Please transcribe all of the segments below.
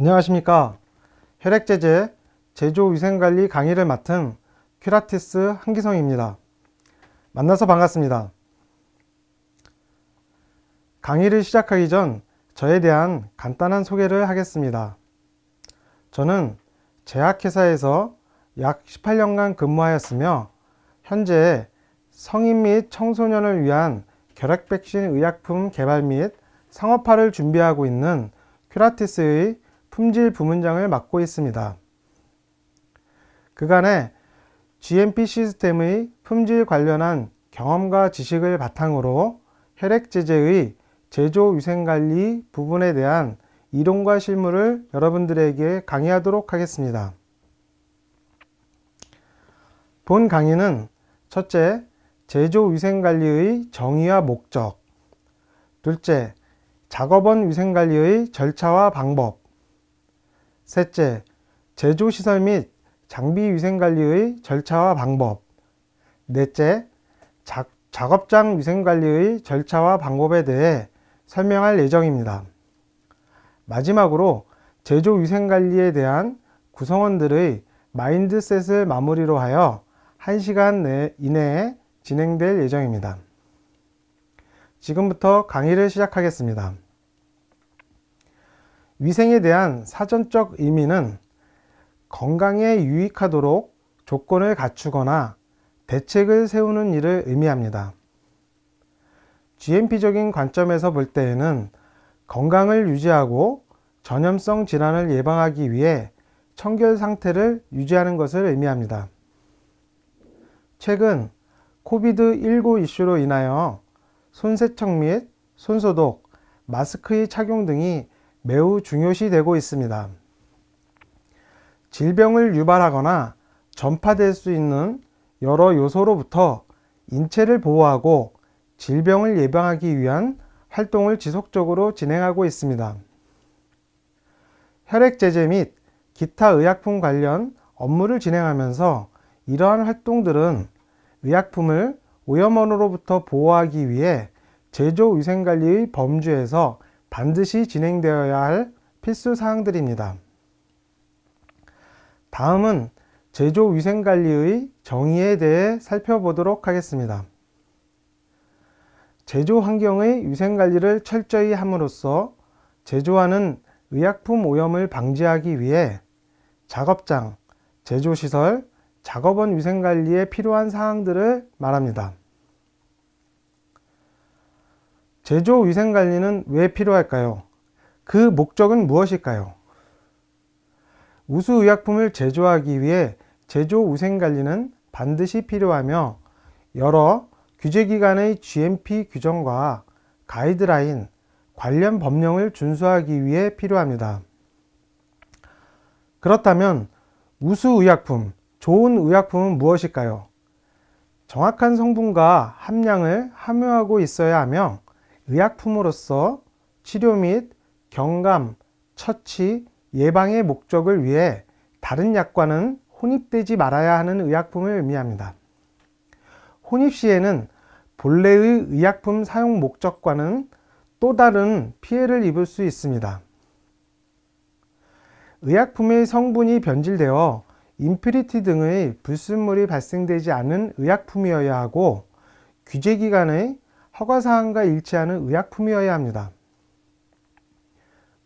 안녕하십니까 혈액제제 제조위생관리 강의를 맡은 큐라티스 한기성입니다 만나서 반갑습니다 강의를 시작하기 전 저에 대한 간단한 소개를 하겠습니다 저는 제약회사에서 약 18년간 근무하였으며 현재 성인 및 청소년을 위한 결핵 백신 의약품 개발 및 상업화를 준비하고 있는 큐라티스의 품질 부문장을 맡고 있습니다. 그간에 GMP 시스템의 품질 관련한 경험과 지식을 바탕으로 혈액 제제의 제조 위생 관리 부분에 대한 이론과 실무를 여러분들에게 강의하도록 하겠습니다. 본 강의는 첫째, 제조 위생 관리의 정의와 목적, 둘째, 작업원 위생 관리의 절차와 방법, 셋째, 제조시설 및 장비 위생관리의 절차와 방법 넷째, 자, 작업장 위생관리의 절차와 방법에 대해 설명할 예정입니다. 마지막으로 제조 위생관리에 대한 구성원들의 마인드셋을 마무리로 하여 1시간 내, 이내에 진행될 예정입니다. 지금부터 강의를 시작하겠습니다. 위생에 대한 사전적 의미는 건강에 유익하도록 조건을 갖추거나 대책을 세우는 일을 의미합니다. GMP적인 관점에서 볼 때에는 건강을 유지하고 전염성 질환을 예방하기 위해 청결 상태를 유지하는 것을 의미합니다. 최근 코비드19 이슈로 인하여 손세척 및 손소독, 마스크의 착용 등이 매우 중요시되고 있습니다. 질병을 유발하거나 전파될 수 있는 여러 요소로부터 인체를 보호하고 질병을 예방하기 위한 활동을 지속적으로 진행하고 있습니다. 혈액제제 및 기타 의약품 관련 업무를 진행하면서 이러한 활동들은 의약품을 오염원으로부터 보호하기 위해 제조위생관리의 범주에서 반드시 진행되어야 할 필수 사항들입니다. 다음은 제조위생관리의 정의에 대해 살펴보도록 하겠습니다. 제조환경의 위생관리를 철저히 함으로써 제조하는 의약품 오염을 방지하기 위해 작업장, 제조시설, 작업원 위생관리에 필요한 사항들을 말합니다. 제조 위생 관리는 왜 필요할까요? 그 목적은 무엇일까요? 우수의약품을 제조하기 위해 제조 위생 관리는 반드시 필요하며 여러 규제기관의 GMP 규정과 가이드라인, 관련 법령을 준수하기 위해 필요합니다. 그렇다면 우수의약품, 좋은 의약품은 무엇일까요? 정확한 성분과 함량을 함유하고 있어야 하며 의약품으로서 치료 및 경감, 처치, 예방의 목적을 위해 다른 약과는 혼입되지 말아야 하는 의약품을 의미합니다. 혼입 시에는 본래의 의약품 사용 목적과는 또 다른 피해를 입을 수 있습니다. 의약품의 성분이 변질되어 인퓨리티 등의 불순물이 발생되지 않은 의약품이어야 하고 규제기관의 허가사항과 일치하는 의약품이어야 합니다.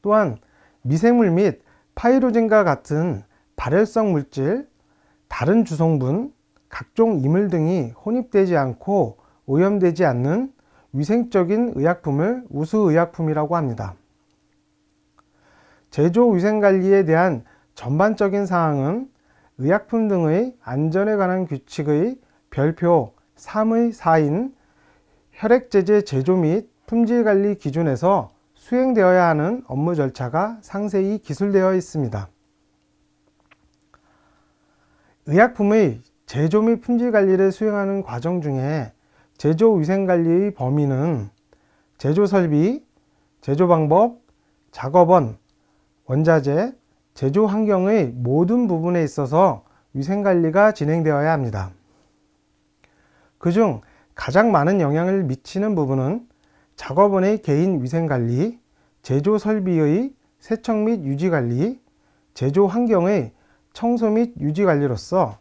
또한 미생물 및 파이로젠과 같은 발열성 물질, 다른 주성분, 각종 이물 등이 혼입되지 않고 오염되지 않는 위생적인 의약품을 우수의약품이라고 합니다. 제조 위생관리에 대한 전반적인 사항은 의약품 등의 안전에 관한 규칙의 별표 3의 4인 혈액제제 제조 및 품질관리 기준에서 수행되어야 하는 업무 절차가 상세히 기술되어 있습니다. 의약품의 제조 및 품질 관리를 수행하는 과정 중에 제조 위생 관리의 범위는 제조 설비, 제조 방법, 작업원, 원자재, 제조 환경의 모든 부분에 있어서 위생 관리가 진행되어야 합니다. 그중 가장 많은 영향을 미치는 부분은 작업원의 개인 위생관리, 제조 설비의 세척 및 유지관리, 제조 환경의 청소 및 유지관리로서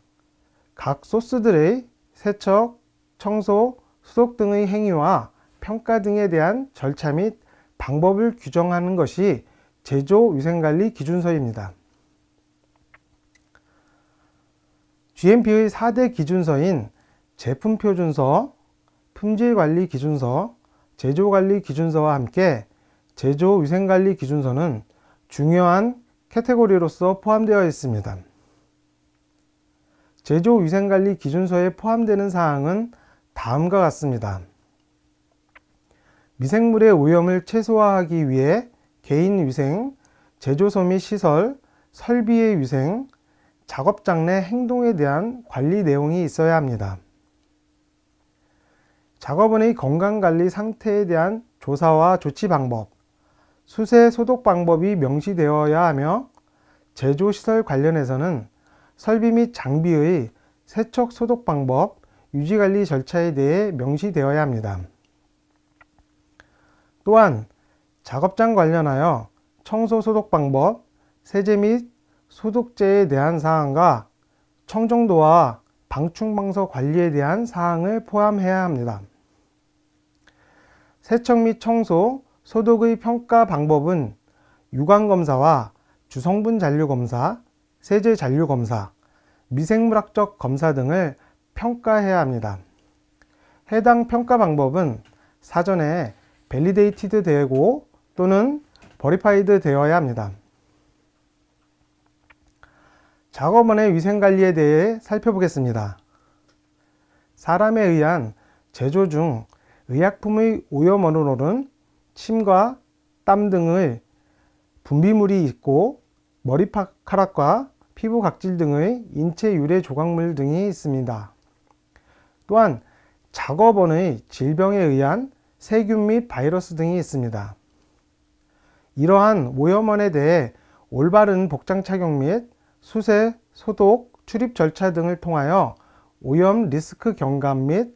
각 소스들의 세척, 청소, 수속 등의 행위와 평가 등에 대한 절차 및 방법을 규정하는 것이 제조 위생관리 기준서입니다. GMP의 4대 기준서인 제품표준서, 품질관리 기준서, 제조관리 기준서와 함께 제조위생관리 기준서는 중요한 카테고리로서 포함되어 있습니다. 제조위생관리 기준서에 포함되는 사항은 다음과 같습니다. 미생물의 오염을 최소화하기 위해 개인 위생, 제조소 및 시설, 설비의 위생, 작업장 내 행동에 대한 관리 내용이 있어야 합니다. 작업원의 건강관리 상태에 대한 조사와 조치 방법, 수세 소독 방법이 명시되어야 하며 제조시설 관련해서는 설비 및 장비의 세척 소독 방법, 유지관리 절차에 대해 명시되어야 합니다. 또한 작업장 관련하여 청소 소독 방법, 세제 및 소독제에 대한 사항과 청정도와 방충방서 관리에 대한 사항을 포함해야 합니다. 세척 및 청소, 소독의 평가 방법은 유관검사와 주성분 잔류검사, 세제 잔류검사, 미생물학적 검사 등을 평가해야 합니다. 해당 평가 방법은 사전에 밸리데이티드 되고 또는 버리파이드 되어야 합니다. 작업원의 위생관리에 대해 살펴보겠습니다. 사람에 의한 제조 중 의약품의 오염 원으로는 침과 땀 등의 분비물이 있고 머리카락과 피부 각질 등의 인체 유래 조각물 등이 있습니다. 또한 작업원의 질병에 의한 세균 및 바이러스 등이 있습니다. 이러한 오염원에 대해 올바른 복장 착용 및 수세, 소독, 출입 절차 등을 통하여 오염 리스크 경감 및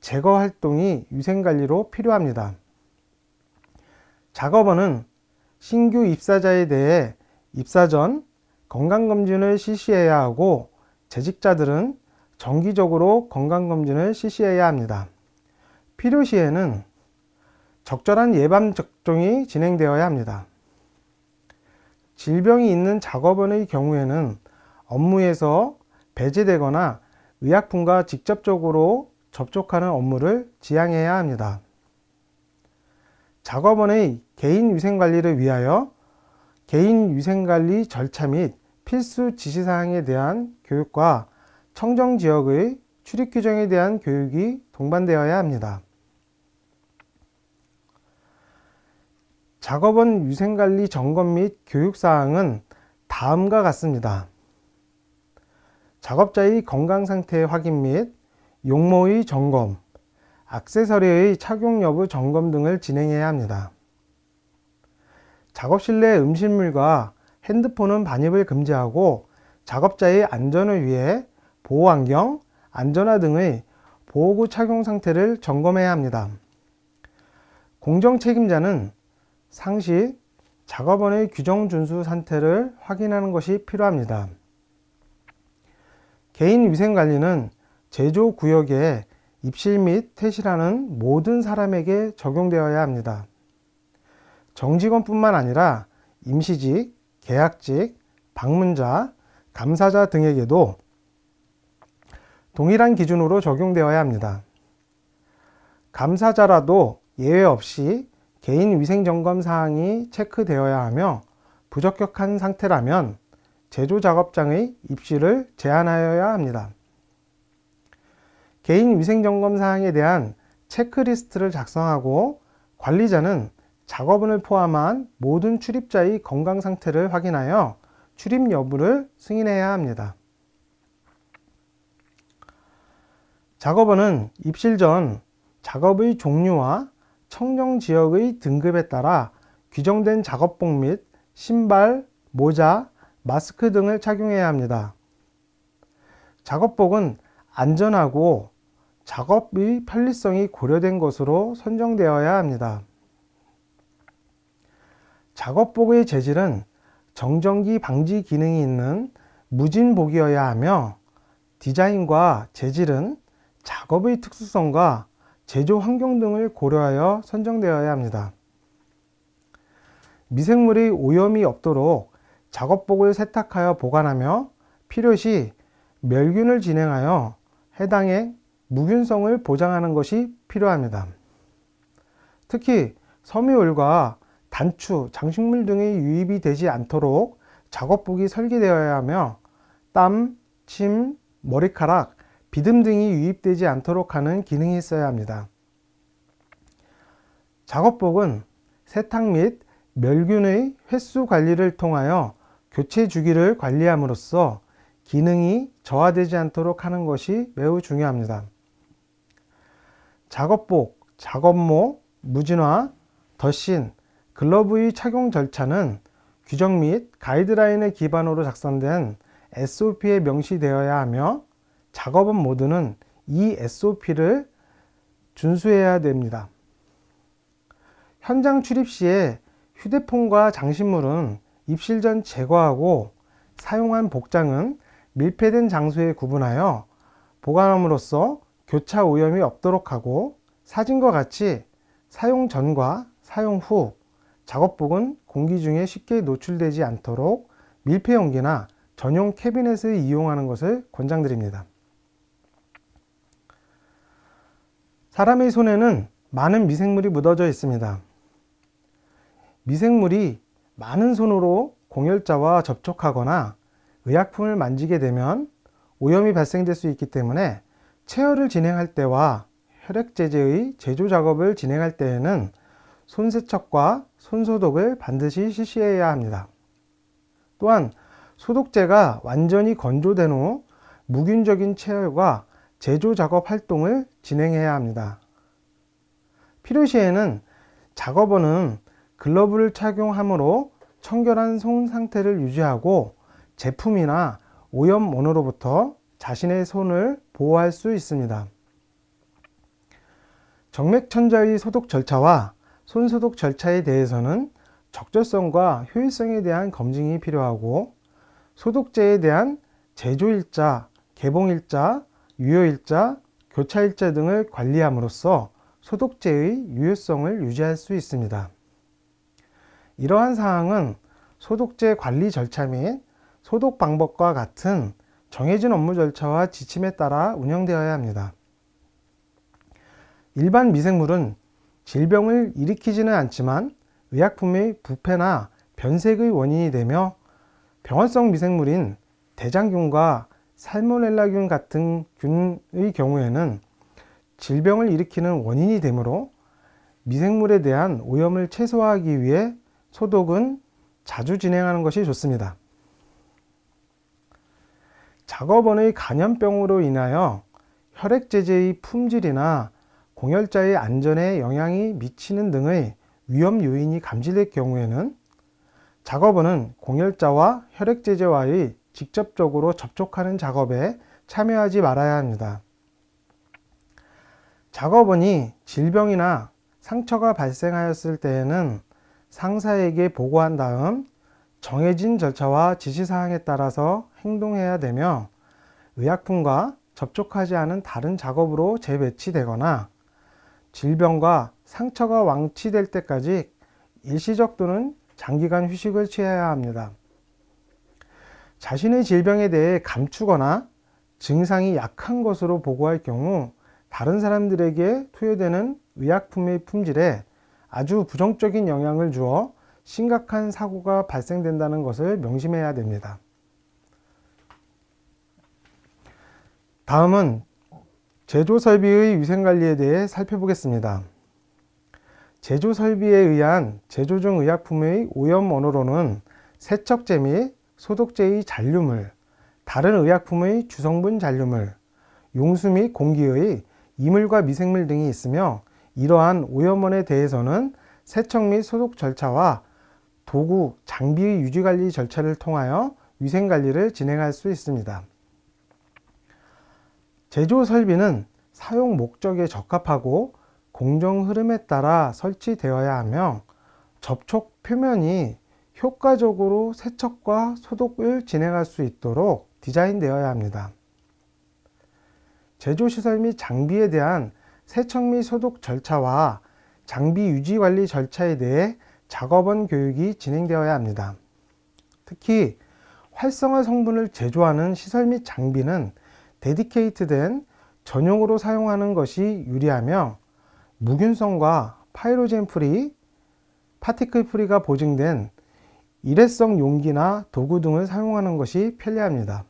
제거 활동이 위생관리로 필요합니다. 작업원은 신규 입사자에 대해 입사 전 건강검진을 실시해야 하고 재직자들은 정기적으로 건강검진을 실시해야 합니다. 필요시에는 적절한 예방접종이 진행되어야 합니다. 질병이 있는 작업원의 경우에는 업무에서 배제되거나 의약품과 직접적으로 접촉하는 업무를 지향해야 합니다. 작업원의 개인 위생관리를 위하여 개인 위생관리 절차 및 필수 지시사항에 대한 교육과 청정지역의 출입규정에 대한 교육이 동반되어야 합니다. 작업원 위생관리 점검 및 교육사항은 다음과 같습니다. 작업자의 건강상태 확인 및 용모의 점검, 악세서리의 착용 여부 점검 등을 진행해야 합니다. 작업실 내 음식물과 핸드폰은 반입을 금지하고 작업자의 안전을 위해 보호안경, 안전화 등의 보호구 착용 상태를 점검해야 합니다. 공정 책임자는 상시 작업원의 규정 준수 상태를 확인하는 것이 필요합니다. 개인 위생관리는 제조 구역에 입실 및 퇴실하는 모든 사람에게 적용되어야 합니다. 정직원뿐만 아니라 임시직, 계약직, 방문자, 감사자 등에게도 동일한 기준으로 적용되어야 합니다. 감사자라도 예외 없이 개인 위생점검 사항이 체크되어야 하며 부적격한 상태라면 제조작업장의 입시를 제한하여야 합니다. 개인 위생점검 사항에 대한 체크리스트를 작성하고 관리자는 작업원을 포함한 모든 출입자의 건강 상태를 확인하여 출입 여부를 승인해야 합니다. 작업원은 입실 전 작업의 종류와 청정 지역의 등급에 따라 규정된 작업복 및 신발, 모자, 마스크 등을 착용해야 합니다. 작업복은 안전하고 작업의 편리성이 고려된 것으로 선정되어야 합니다. 작업복의 재질은 정전기 방지 기능이 있는 무진복이어야 하며 디자인과 재질은 작업의 특수성과 제조 환경 등을 고려하여 선정되어야 합니다. 미생물의 오염이 없도록 작업복을 세탁하여 보관하며 필요시 멸균을 진행하여 해당의 무균성을 보장하는 것이 필요합니다. 특히 섬유율과 단추, 장식물 등의 유입이 되지 않도록 작업복이 설계되어야 하며 땀, 침, 머리카락, 비듬 등이 유입되지 않도록 하는 기능이 있어야 합니다. 작업복은 세탁 및 멸균의 횟수 관리를 통하여 교체 주기를 관리함으로써 기능이 저하되지 않도록 하는 것이 매우 중요합니다. 작업복, 작업모, 무진화, 덧신, 글러브의 착용 절차는 규정 및 가이드라인을 기반으로 작성된 SOP에 명시되어야 하며 작업은 모두는 이 SOP를 준수해야 됩니다. 현장 출입 시에 휴대폰과 장신물은 입실 전 제거하고 사용한 복장은 밀폐된 장소에 구분하여 보관함으로써 교차 오염이 없도록 하고 사진과 같이 사용 전과 사용 후 작업복은 공기 중에 쉽게 노출되지 않도록 밀폐 용기나 전용 캐비넷을 이용하는 것을 권장드립니다. 사람의 손에는 많은 미생물이 묻어져 있습니다. 미생물이 많은 손으로 공열자와 접촉하거나 의약품을 만지게 되면 오염이 발생될 수 있기 때문에 체열을 진행할 때와 혈액제제의 제조 작업을 진행할 때에는 손세척과 손소독을 반드시 실시해야 합니다. 또한 소독제가 완전히 건조된 후 무균적인 체열과 제조 작업 활동을 진행해야 합니다. 필요시에는 작업원은 글러브를 착용하므로 청결한 손 상태를 유지하고 제품이나 오염원으로부터 자신의 손을 보호할 수 있습니다. 정맥천자의 소독 절차와 손소독 절차에 대해서는 적절성과 효율성에 대한 검증이 필요하고 소독제에 대한 제조일자, 개봉일자, 유효일자, 교차일자 등을 관리함으로써 소독제의 유효성을 유지할 수 있습니다. 이러한 사항은 소독제 관리 절차 및 소독 방법과 같은 정해진 업무 절차와 지침에 따라 운영되어야 합니다. 일반 미생물은 질병을 일으키지는 않지만 의약품의 부패나 변색의 원인이 되며 병원성 미생물인 대장균과 살모넬라균 같은 균의 경우에는 질병을 일으키는 원인이 되므로 미생물에 대한 오염을 최소화하기 위해 소독은 자주 진행하는 것이 좋습니다. 작업원의 감염병으로 인하여 혈액제제의 품질이나 공혈자의 안전에 영향이 미치는 등의 위험 요인이 감지될 경우에는 작업원은 공혈자와 혈액제제와의 직접적으로 접촉하는 작업에 참여하지 말아야 합니다. 작업원이 질병이나 상처가 발생하였을 때에는 상사에게 보고한 다음 정해진 절차와 지시사항에 따라서 행동해야 되며 의약품과 접촉하지 않은 다른 작업으로 재배치되거나 질병과 상처가 왕치될 때까지 일시적 또는 장기간 휴식을 취해야 합니다. 자신의 질병에 대해 감추거나 증상이 약한 것으로 보고할 경우 다른 사람들에게 투여되는 의약품의 품질에 아주 부정적인 영향을 주어 심각한 사고가 발생된다는 것을 명심해야 됩니다. 다음은 제조 설비의 위생관리에 대해 살펴보겠습니다. 제조 설비에 의한 제조 중 의약품의 오염 원으로는 세척제 및 소독제의 잔류물, 다른 의약품의 주성분 잔류물, 용수 및 공기의 이물과 미생물 등이 있으며 이러한 오염원에 대해서는 세척 및 소독 절차와 도구, 장비 유지관리 절차를 통하여 위생관리를 진행할 수 있습니다. 제조 설비는 사용 목적에 적합하고 공정 흐름에 따라 설치되어야 하며 접촉 표면이 효과적으로 세척과 소독을 진행할 수 있도록 디자인되어야 합니다. 제조시설 및 장비에 대한 세척 및 소독 절차와 장비 유지 관리 절차에 대해 작업원 교육이 진행되어야 합니다. 특히 활성화 성분을 제조하는 시설 및 장비는 데디케이트된 전용으로 사용하는 것이 유리하며 무균성과 파이로젠 프리, 파티클 프리가 보증된 일회성 용기나 도구 등을 사용하는 것이 편리합니다.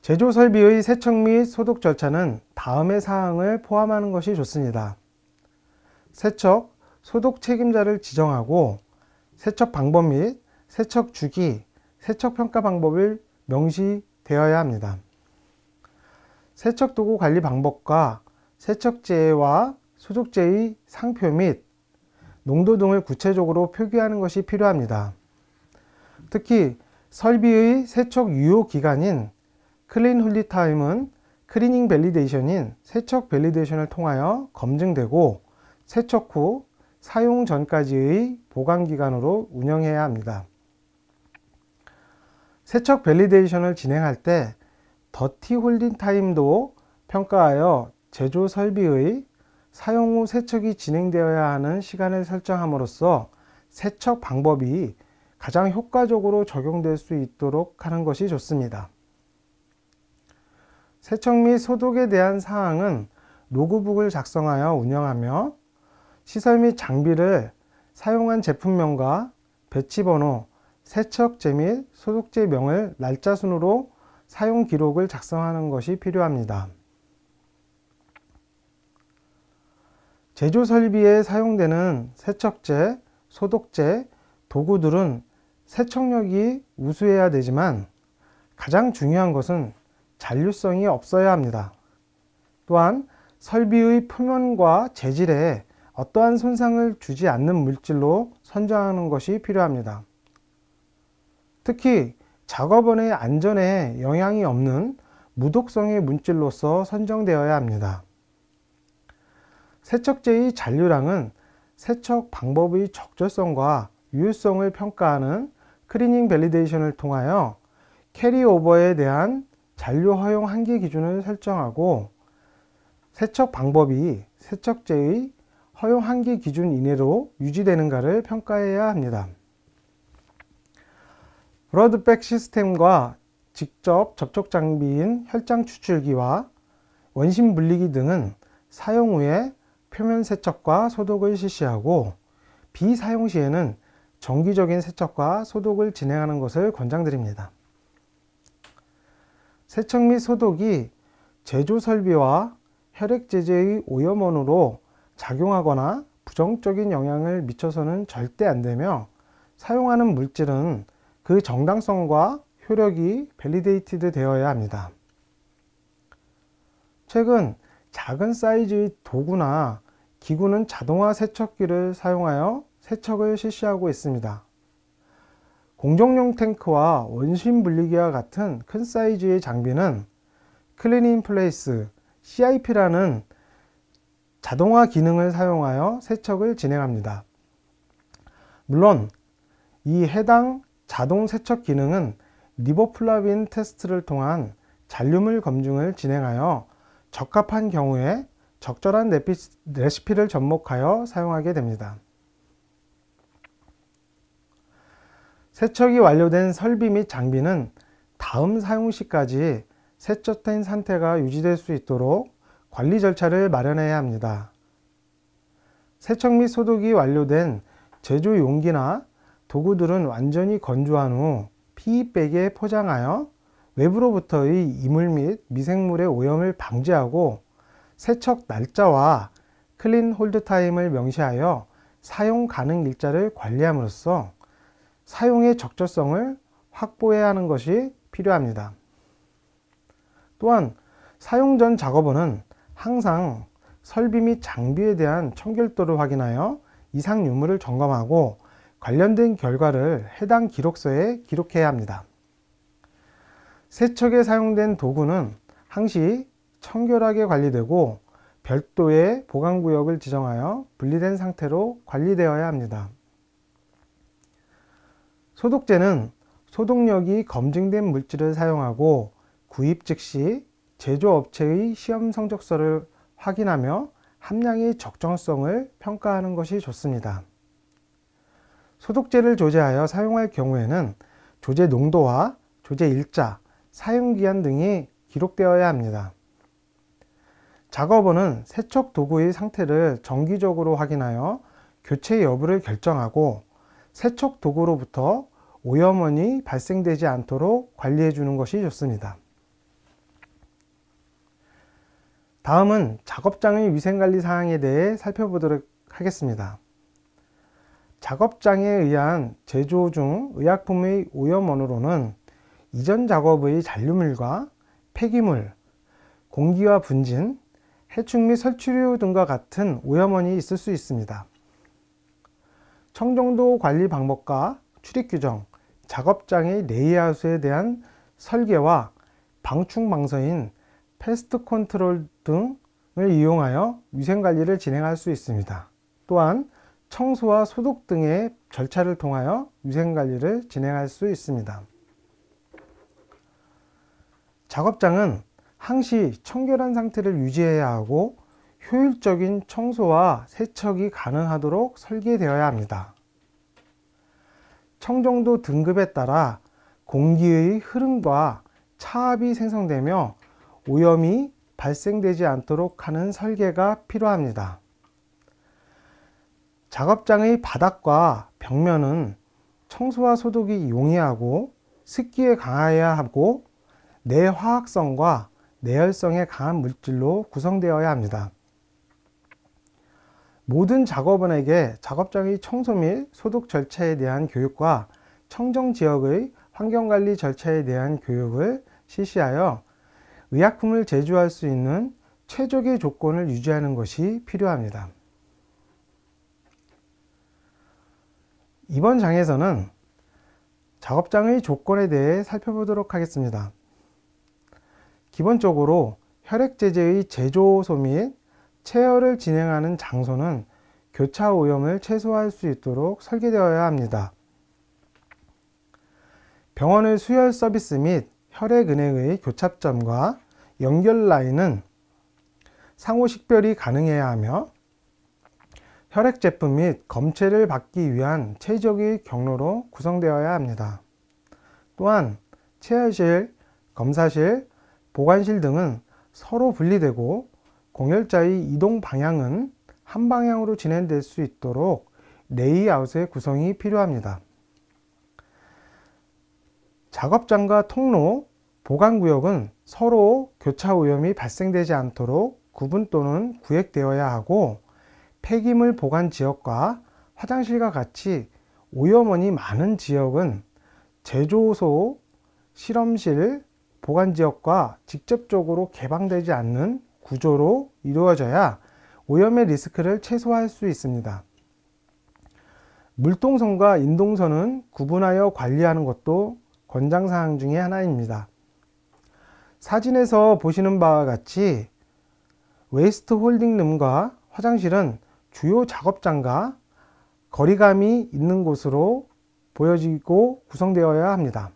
제조 설비의 세척 및 소독 절차는 다음의 사항을 포함하는 것이 좋습니다. 세척, 소독 책임자를 지정하고 세척 방법 및 세척 주기, 세척 평가 방법을 명시되어야 합니다. 세척 도구 관리 방법과 세척제와 소독제의 상표 및 농도 등을 구체적으로 표기하는 것이 필요합니다. 특히 설비의 세척 유효 기간인 클린 홀리 타임은 클리닝 밸리데이션인 세척 밸리데이션을 통하여 검증되고 세척 후 사용 전까지의 보관 기간으로 운영해야 합니다. 세척 밸리데이션을 진행할 때 더티 홀딩 타임도 평가하여 제조 설비의 사용 후 세척이 진행되어야 하는 시간을 설정함으로써 세척 방법이 가장 효과적으로 적용될 수 있도록 하는 것이 좋습니다. 세척 및 소독에 대한 사항은 로그북을 작성하여 운영하며 시설 및 장비를 사용한 제품명과 배치번호, 세척제 및 소독제 명을 날짜 순으로 사용 기록을 작성하는 것이 필요합니다. 제조 설비에 사용되는 세척제, 소독제, 도구들은 세척력이 우수해야 되지만 가장 중요한 것은 잔류성이 없어야 합니다. 또한 설비의 표면과 재질에 어떠한 손상을 주지 않는 물질로 선정하는 것이 필요합니다. 특히 작업원의 안전에 영향이 없는 무독성의 물질로서 선정되어야 합니다. 세척제의 잔류량은 세척 방법의 적절성과 유효성을 평가하는 크리닝 밸리데이션을 통하여 캐리오버에 대한 잔류 허용 한계 기준을 설정하고 세척 방법이 세척제의 허용 한기 기준 이내로 유지되는가를 평가해야 합니다. 브러드백 시스템과 직접 접촉 장비인 혈장 추출기와 원심 분리기 등은 사용 후에 표면 세척과 소독을 실시하고 비사용 시에는 정기적인 세척과 소독을 진행하는 것을 권장드립니다. 세척 및 소독이 제조 설비와 혈액 제재의 오염원으로 작용하거나 부정적인 영향을 미쳐서는 절대 안 되며 사용하는 물질은 그 정당성과 효력이 밸리데이티드 되어야 합니다. 최근 작은 사이즈의 도구나 기구는 자동화 세척기를 사용하여 세척을 실시하고 있습니다. 공정용 탱크와 원심 분리기와 같은 큰 사이즈의 장비는 클리닝 플레이스 CIP라는 자동화 기능을 사용하여 세척을 진행합니다. 물론 이 해당 자동 세척 기능은 리보플라빈 테스트를 통한 잔류물 검증을 진행하여 적합한 경우에 적절한 레시피를 접목하여 사용하게 됩니다. 세척이 완료된 설비 및 장비는 다음 사용 시까지 세척된 상태가 유지될 수 있도록 관리 절차를 마련해야 합니다. 세척 및 소독이 완료된 제조 용기나 도구들은 완전히 건조한 후 PE백에 포장하여 외부로부터의 이물 및 미생물의 오염을 방지하고 세척 날짜와 클린 홀드 타임을 명시하여 사용 가능 일자를 관리함으로써 사용의 적절성을 확보해야 하는 것이 필요합니다. 또한 사용 전 작업원은 항상 설비 및 장비에 대한 청결도를 확인하여 이상 유무를 점검하고 관련된 결과를 해당 기록서에 기록해야 합니다. 세척에 사용된 도구는 항시 청결하게 관리되고 별도의 보관구역을 지정하여 분리된 상태로 관리되어야 합니다. 소독제는 소독력이 검증된 물질을 사용하고 구입 즉시 제조업체의 시험 성적서를 확인하며 함량의 적정성을 평가하는 것이 좋습니다. 소독제를 조제하여 사용할 경우에는 조제 농도와 조제 일자, 사용기한 등이 기록되어야 합니다. 작업원은 세척 도구의 상태를 정기적으로 확인하여 교체 여부를 결정하고 세척 도구로부터 오염원이 발생되지 않도록 관리해 주는 것이 좋습니다. 다음은 작업장의 위생관리 사항에 대해 살펴보도록 하겠습니다. 작업장에 의한 제조 중 의약품의 오염원으로는 이전 작업의 잔류물과 폐기물, 공기와 분진, 해축 및 설치류 등과 같은 오염원이 있을 수 있습니다. 청정도 관리 방법과 출입 규정, 작업장의 레이아웃에 대한 설계와 방충 방서인 패스트 컨트롤 등을 이용하여 위생관리를 진행할 수 있습니다. 또한 청소와 소독 등의 절차를 통하여 위생관리를 진행할 수 있습니다. 작업장은 항시 청결한 상태를 유지해야 하고 효율적인 청소와 세척이 가능하도록 설계되어야 합니다. 청정도 등급에 따라 공기의 흐름과 차압이 생성되며 오염이 발생되지 않도록 하는 설계가 필요합니다. 작업장의 바닥과 벽면은 청소와 소독이 용이하고 습기에 강해야 하고 내화학성과 내열성에 강한 물질로 구성되어야 합니다. 모든 작업원에게 작업장의 청소 및 소독 절차에 대한 교육과 청정 지역의 환경관리 절차에 대한 교육을 실시하여 의약품을 제조할 수 있는 최적의 조건을 유지하는 것이 필요합니다. 이번 장에서는 작업장의 조건에 대해 살펴보도록 하겠습니다. 기본적으로 혈액제제의 제조소 및 체열을 진행하는 장소는 교차 오염을 최소화할 수 있도록 설계되어야 합니다. 병원의 수혈 서비스 및 혈액은행의 교차점과 연결 라인은 상호식별이 가능해야 하며 혈액 제품 및 검체를 받기 위한 최적의 경로로 구성되어야 합니다. 또한 체열실, 검사실, 보관실 등은 서로 분리되고 공열자의 이동 방향은 한 방향으로 진행될 수 있도록 레이아웃의 구성이 필요합니다. 작업장과 통로, 보강구역은 서로 교차 오염이 발생되지 않도록 구분 또는 구획되어야 하고 폐기물 보관 지역과 화장실과 같이 오염원이 많은 지역은 제조소, 실험실, 보관 지역과 직접적으로 개방되지 않는 구조로 이루어져야 오염의 리스크를 최소화할 수 있습니다. 물동선과 인동선은 구분하여 관리하는 것도 권장사항 중의 하나입니다. 사진에서 보시는 바와 같이 웨이스트 홀딩룸과 화장실은 주요 작업장과 거리감이 있는 곳으로 보여지고 구성되어야 합니다.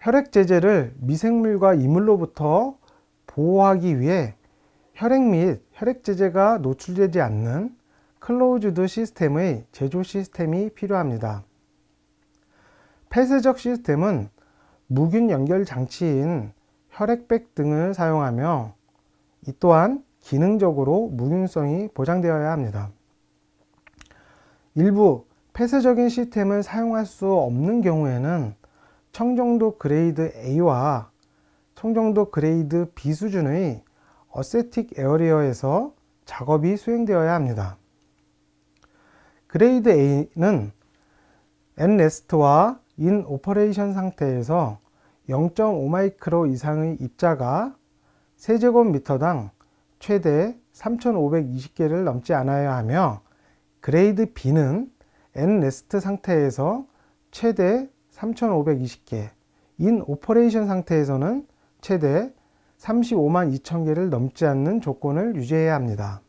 혈액제제를 미생물과 이물로부터 보호하기 위해 혈액 및 혈액제제가 노출되지 않는 클로즈드 시스템의 제조 시스템이 필요합니다. 폐쇄적 시스템은 무균 연결 장치인 혈액백 등을 사용하며 이 또한 기능적으로 무균성이 보장되어야 합니다. 일부 폐쇄적인 시스템을 사용할 수 없는 경우에는 청정도 그레이드 A와 청정도 그레이드 B 수준의 어세틱 에어리어에서 작업이 수행되어야 합니다. 그레이드 A는 엔레스트와 인 오퍼레이션 상태에서 0.5마이크로 이상의 입자가 세제곱미터당 최대 3520개를 넘지 않아야 하며 그레이드 B는 n 레 s t 상태에서 최대 3520개, 인 오퍼레이션 상태에서는 최대 35만 2 0 개를 넘지 않는 조건을 유지해야 합니다.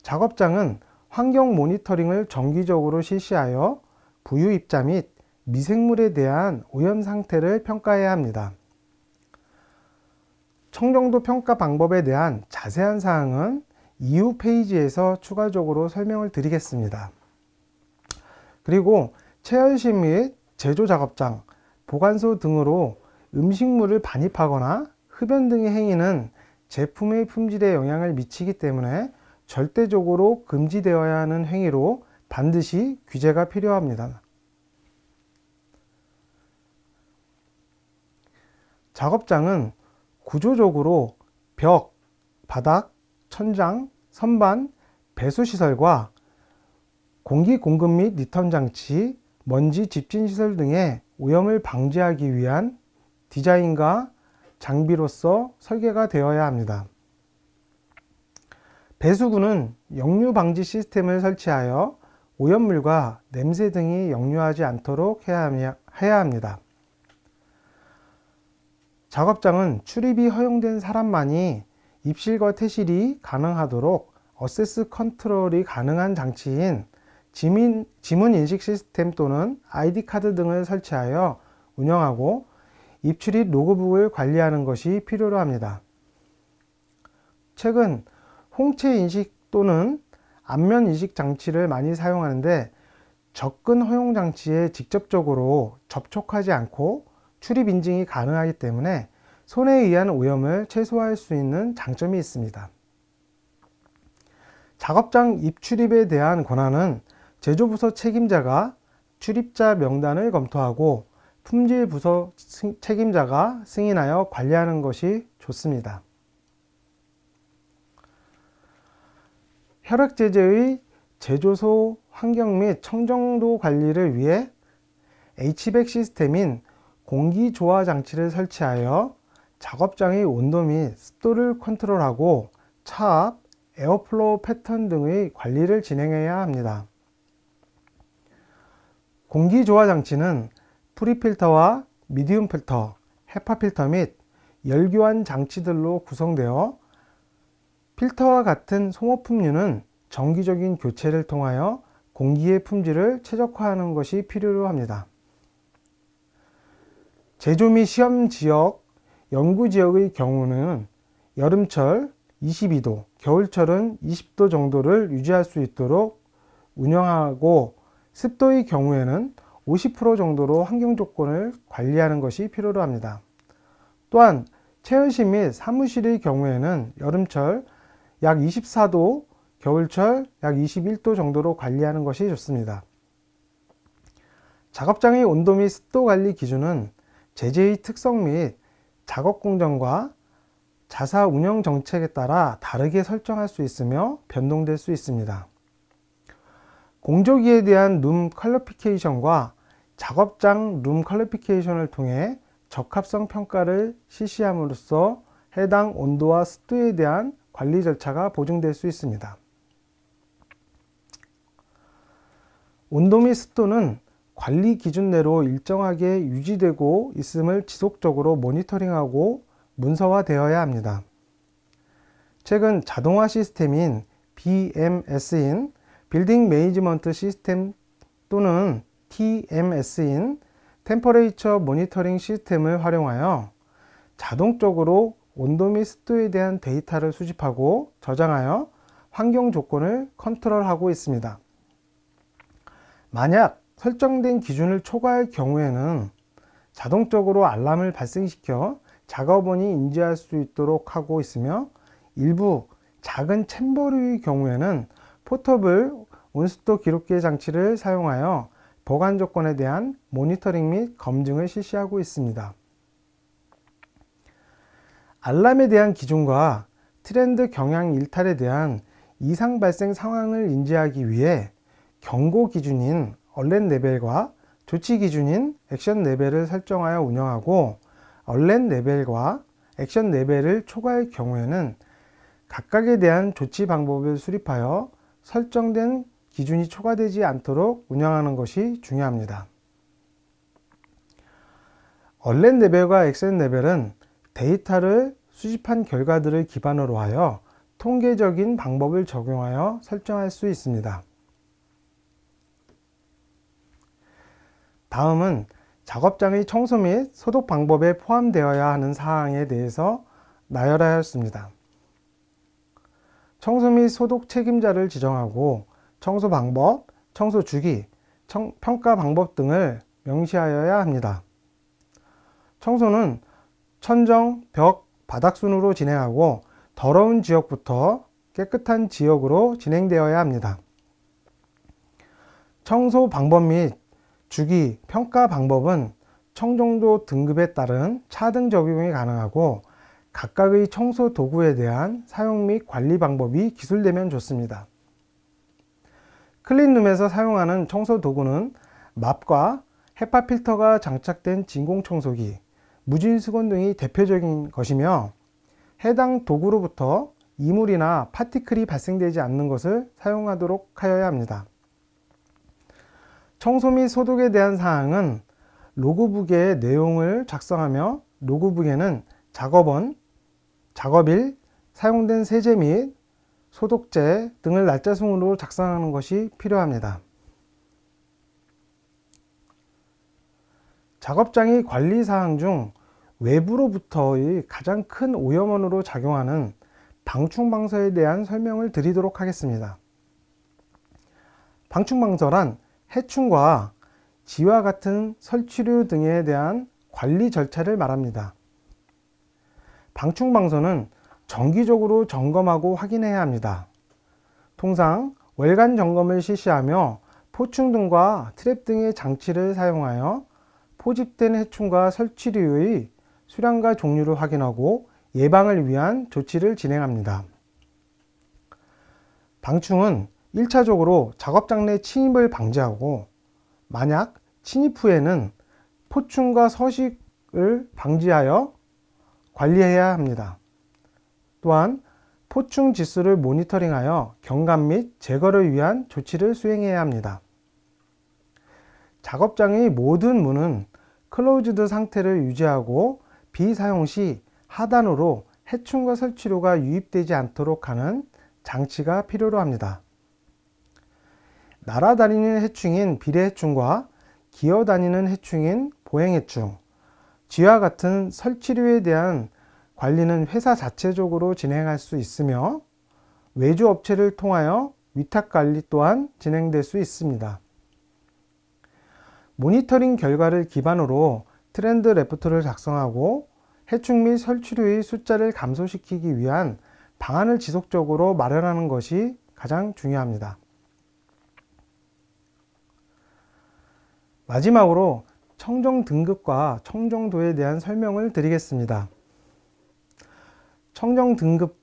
작업장은 환경 모니터링을 정기적으로 실시하여 부유 입자 및 미생물에 대한 오염 상태를 평가해야 합니다. 청정도 평가 방법에 대한 자세한 사항은 이후 페이지에서 추가적으로 설명을 드리겠습니다. 그리고 채열실 및 제조작업장, 보관소 등으로 음식물을 반입하거나 흡연 등의 행위는 제품의 품질에 영향을 미치기 때문에 절대적으로 금지되어야 하는 행위로 반드시 규제가 필요합니다. 작업장은 구조적으로 벽, 바닥, 천장, 선반, 배수시설과 공기 공급 및 리턴 장치, 먼지 집진 시설 등의 오염을 방지하기 위한 디자인과 장비로서 설계가 되어야 합니다. 배수구는 역류 방지 시스템을 설치하여 오염물과 냄새 등이 역류하지 않도록 해야, 합니다. 작업장은 출입이 허용된 사람만이 입실과 퇴실이 가능하도록 어세스 컨트롤이 가능한 장치인 지민, 지문 인식 시스템 또는 아이 카드 등을 설치하여 운영하고 입출입 로그북을 관리하는 것이 필요로 합니다. 최근 홍채 인식 또는 안면 이식 장치를 많이 사용하는데 접근 허용 장치에 직접적으로 접촉하지 않고 출입 인증이 가능하기 때문에 손에 의한 오염을 최소화할 수 있는 장점이 있습니다. 작업장 입출입에 대한 권한은 제조부서 책임자가 출입자 명단을 검토하고 품질부서 책임자가 승인하여 관리하는 것이 좋습니다. 혈액제제의 제조소 환경 및 청정도 관리를 위해 H100 시스템인 공기조화 장치를 설치하여 작업장의 온도 및 습도를 컨트롤하고 차압, 에어플로우 패턴 등의 관리를 진행해야 합니다. 공기조화 장치는 프리필터와 미디움 필터, 헤파 필터 및 열교환 장치들로 구성되어 필터와 같은 소모품류는 정기적인 교체를 통하여 공기의 품질을 최적화하는 것이 필요로 합니다. 제조 및 시험 지역, 연구 지역의 경우는 여름철 22도, 겨울철은 20도 정도를 유지할 수 있도록 운영하고 습도의 경우에는 50% 정도로 환경 조건을 관리하는 것이 필요로 합니다. 또한 체열실 및 사무실의 경우에는 여름철 약 24도, 겨울철 약 21도 정도로 관리하는 것이 좋습니다. 작업장의 온도 및 습도 관리 기준은 제재의 특성 및 작업 공정과 자사 운영 정책에 따라 다르게 설정할 수 있으며 변동될 수 있습니다. 공조기에 대한 룸 컬러피케이션과 작업장 룸 컬러피케이션을 통해 적합성 평가를 실시함으로써 해당 온도와 습도에 대한 관리 절차가 보증될 수 있습니다. 온도 및 습도는 관리 기준 내로 일정하게 유지되고 있음을 지속적으로 모니터링하고 문서화되어야 합니다. 최근 자동화 시스템인 BMS인 빌딩 매니지먼트 시스템 또는 TMS인 템퍼레이처 모니터링 시스템을 활용하여 자동적으로 온도 및 습도에 대한 데이터를 수집하고 저장하여 환경 조건을 컨트롤하고 있습니다. 만약 설정된 기준을 초과할 경우에는 자동적으로 알람을 발생시켜 작업원이 인지할 수 있도록 하고 있으며 일부 작은 챔버류의 경우에는 포터블 온습도 기록기 장치를 사용하여 보관 조건에 대한 모니터링 및 검증을 실시하고 있습니다. 알람에 대한 기준과 트렌드 경향 일탈에 대한 이상 발생 상황을 인지하기 위해 경고 기준인 얼렌 레벨과 조치 기준인 액션 레벨을 설정하여 운영하고 얼렌 레벨과 액션 레벨을 초과할 경우에는 각각에 대한 조치 방법을 수립하여 설정된 기준이 초과되지 않도록 운영하는 것이 중요합니다. 얼렌 레벨과 액션 레벨은 데이터를 수집한 결과들을 기반으로 하여 통계적인 방법을 적용하여 설정할 수 있습니다. 다음은 작업장의 청소 및 소독 방법에 포함되어야 하는 사항에 대해서 나열하였습니다. 청소 및 소독 책임자를 지정하고 청소 방법, 청소 주기, 청, 평가 방법 등을 명시하여야 합니다. 청소는 천정, 벽, 바닥순으로 진행하고 더러운 지역부터 깨끗한 지역으로 진행되어야 합니다. 청소 방법 및 주기, 평가 방법은 청정도 등급에 따른 차등 적용이 가능하고 각각의 청소 도구에 대한 사용 및 관리 방법이 기술되면 좋습니다. 클린룸에서 사용하는 청소 도구는 맙과 헤파 필터가 장착된 진공 청소기, 무진수건 등이 대표적인 것이며 해당 도구로부터 이물이나 파티클이 발생되지 않는 것을 사용하도록 하여야 합니다. 청소 및 소독에 대한 사항은 로그북의 내용을 작성하며 로그북에는 작업원, 작업일, 사용된 세제 및 소독제 등을 날짜순으로 작성하는 것이 필요합니다. 작업장의 관리사항 중 외부로부터의 가장 큰 오염원으로 작용하는 방충방서에 대한 설명을 드리도록 하겠습니다. 방충방서란 해충과 지와 같은 설치류 등에 대한 관리 절차를 말합니다. 방충방서는 정기적으로 점검하고 확인해야 합니다. 통상 월간 점검을 실시하며 포충 등과 트랩 등의 장치를 사용하여 포집된 해충과 설치류의 수량과 종류를 확인하고 예방을 위한 조치를 진행합니다. 방충은 1차적으로 작업장 내 침입을 방지하고 만약 침입 후에는 포충과 서식을 방지하여 관리해야 합니다. 또한 포충 지수를 모니터링하여 경감 및 제거를 위한 조치를 수행해야 합니다. 작업장의 모든 문은 클로즈드 상태를 유지하고 비사용 시 하단으로 해충과 설치료가 유입되지 않도록 하는 장치가 필요로 합니다. 날아다니는 해충인 비례해충과 기어다니는 해충인 보행해충, 지와 같은 설치료에 대한 관리는 회사 자체적으로 진행할 수 있으며 외주 업체를 통하여 위탁관리 또한 진행될 수 있습니다. 모니터링 결과를 기반으로 트렌드 레포트를 작성하고 해충 및 설치류의 숫자를 감소시키기 위한 방안을 지속적으로 마련하는 것이 가장 중요합니다. 마지막으로 청정 등급과 청정도에 대한 설명을 드리겠습니다. 청정 등급,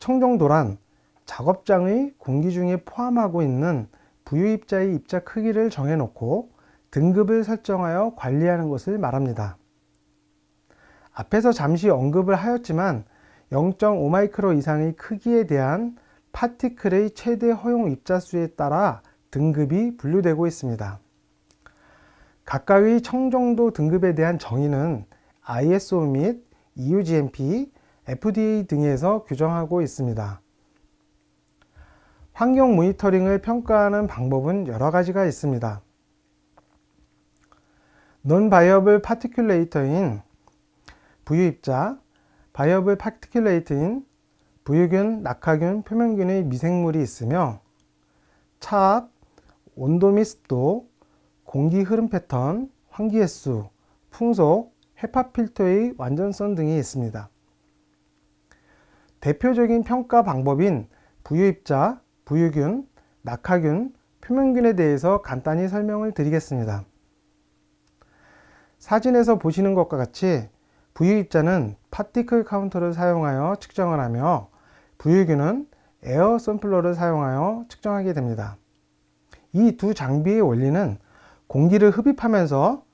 청정도란 작업장의 공기 중에 포함하고 있는 부유입자의 입자 크기를 정해놓고 등급을 설정하여 관리하는 것을 말합니다. 앞에서 잠시 언급을 하였지만 0.5마이크로 이상의 크기에 대한 파티클의 최대 허용 입자수에 따라 등급이 분류되고 있습니다. 각각의 청정도 등급에 대한 정의는 ISO 및 EUGMP, FDA 등에서 규정하고 있습니다. 환경 모니터링을 평가하는 방법은 여러 가지가 있습니다. non-viable particulate인 부유입자, viable particulate인 부유균, 낙하균, 표면균의 미생물이 있으며 차압, 온도 및 습도, 공기 흐름 패턴, 환기의 수, 풍속, 헤파 필터의 완전성 등이 있습니다. 대표적인 평가 방법인 부유입자, 부유균, 낙하균, 표면균에 대해서 간단히 설명을 드리겠습니다. 사진에서 보시는 것과 같이 부유입자는 파티클 카운터를 사용하여 측정을 하며 부유균은 에어 샘플러를 사용하여 측정하게 됩니다. 이 두 장비의 원리는 공기를 흡입하면서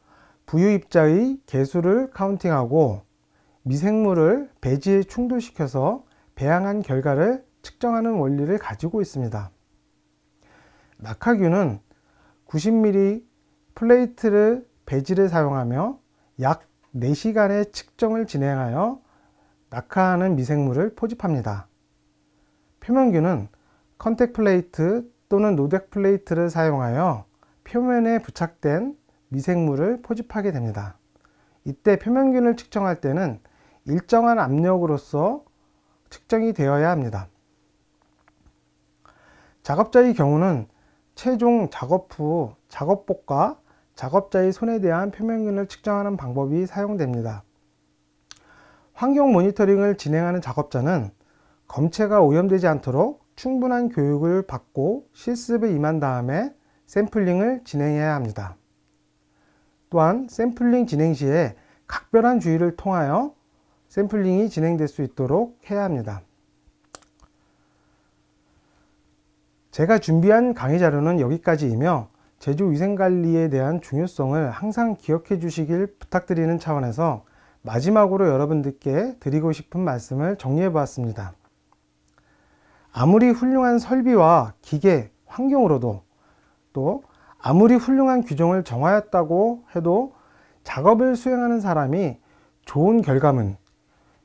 부유입자의 개수를 카운팅하고 미생물을 배지에 충돌시켜서 배양한 결과를 측정하는 원리를 가지고 있습니다. 낙하균은 90mm 플레이트를 배지를 사용하며 약 4시간의 측정을 진행하여 낙하하는 미생물을 포집합니다. 표면균은 컨택 플레이트 또는 노덱 플레이트를 사용하여 표면에 부착된 미생물을 포집하게 됩니다. 이때 표면균을 측정할 때는 일정한 압력으로서 측정이 되어야 합니다. 작업자의 경우는 최종 작업 후 작업복과 작업자의 손에 대한 표면균을 측정하는 방법이 사용됩니다. 환경 모니터링을 진행하는 작업자는 검체가 오염되지 않도록 충분한 교육을 받고 실습에 임한 다음에 샘플링을 진행해야 합니다. 또한 샘플링 진행 시에 각별한 주의를 통하여 샘플링이 진행될 수 있도록 해야 합니다. 제가 준비한 강의 자료는 여기까지이며 제주 위생 관리에 대한 중요성을 항상 기억해 주시길 부탁드리는 차원에서 마지막으로 여러분들께 드리고 싶은 말씀을 정리해 보았습니다. 아무리 훌륭한 설비와 기계, 환경으로도 또 아무리 훌륭한 규정을 정하였다고 해도 작업을 수행하는 사람이 좋은 결과물,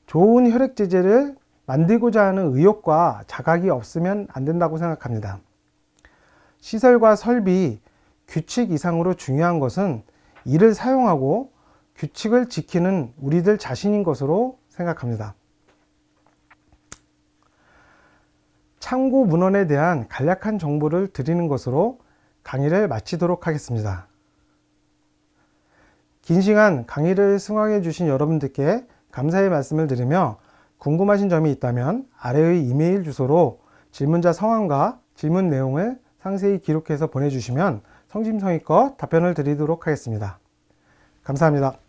좋은 혈액제제를 만들고자 하는 의욕과 자각이 없으면 안 된다고 생각합니다. 시설과 설비, 규칙 이상으로 중요한 것은 이를 사용하고 규칙을 지키는 우리들 자신인 것으로 생각합니다. 참고 문헌에 대한 간략한 정보를 드리는 것으로 강의를 마치도록 하겠습니다. 긴 시간 강의를 승화해 주신 여러분들께 감사의 말씀을 드리며 궁금하신 점이 있다면 아래의 이메일 주소로 질문자 성함과 질문 내용을 상세히 기록해서 보내주시면 성심성의껏 답변을 드리도록 하겠습니다. 감사합니다.